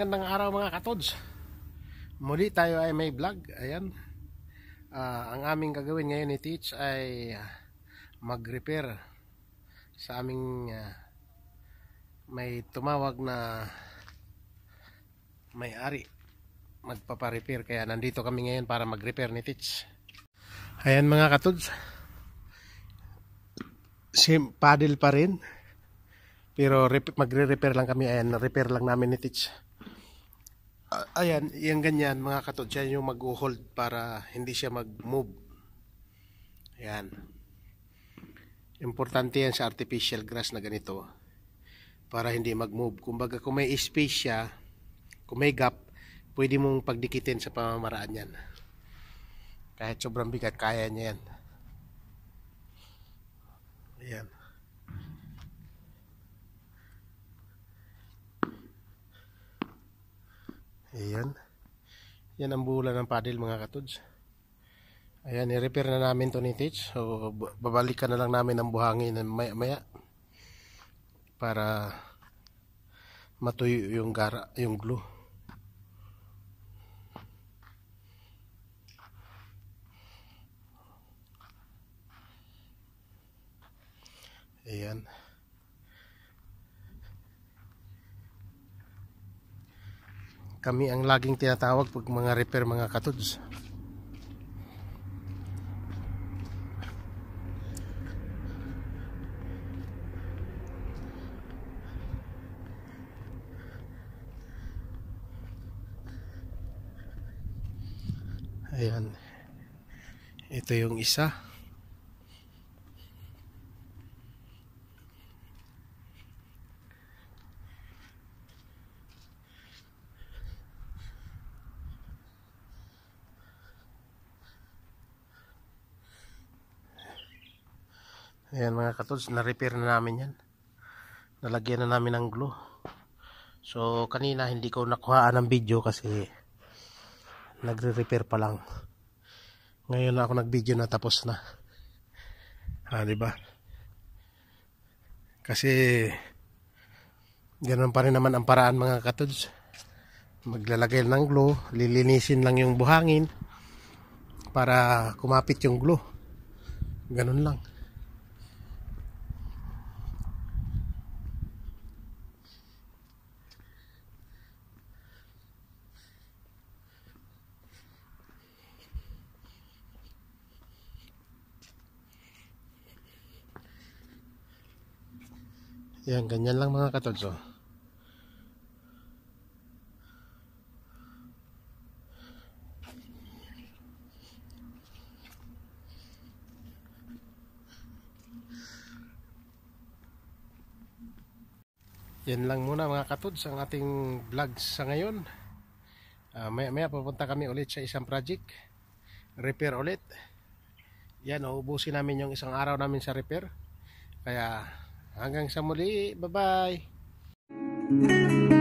magandang araw mga katods Muli tayo ay may vlog Ayan uh, Ang aming gagawin ngayon ni Teach ay ah, Mag repair Sa aming uh, May tumawag na May ari magpapa repair Kaya nandito kami ngayon para mag repair ni Teach Ayan mga katods Sim, paddle pa rin pero magre-repair lang kami ayan repair lang namin ni Teach uh, ayan, yung ganyan mga katod, siya yung mag-hold para hindi siya mag-move. Ayan. Importante yan sa artificial grass na ganito para hindi mag-move. Kumbaga kung may space siya, kung may gap, pwede mong pagdikitin sa pamamaraan yan. Kahit sobrang bigat, kaya niya yan. Ayan. Ayan. Yan ang bula ng paddle mga katods. Ayan, i-repair na namin to ni Teach. So, babalikan na lang namin ang buhangin maya maya para matuyo yung gara, yung glue. Ayan. kami ang laging tinatawag pag mga repair mga katods ayan ito yung isa Ayan mga katods, na-repair na namin yan. Nalagyan na namin ng glue. So kanina hindi ko nakuhaan ng video kasi nagre-repair pa lang. Ngayon na ako nag-video na tapos na. Ha, ah, di ba? Kasi ganun pa rin naman ang paraan mga katods. Maglalagay ng glue, lilinisin lang yung buhangin para kumapit yung glue. Ganun lang. Yan, ganyan lang mga katods oh. Yan lang muna mga katods ang ating vlog sa ngayon. Uh, maya maya pupunta kami ulit sa isang project. Repair ulit. Yan, ubusin namin yung isang araw namin sa repair. Kaya Hanggang sa muli. Bye-bye.